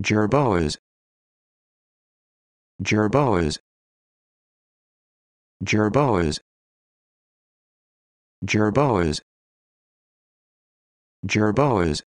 jerboas jerboas jerboas jerboas jerboas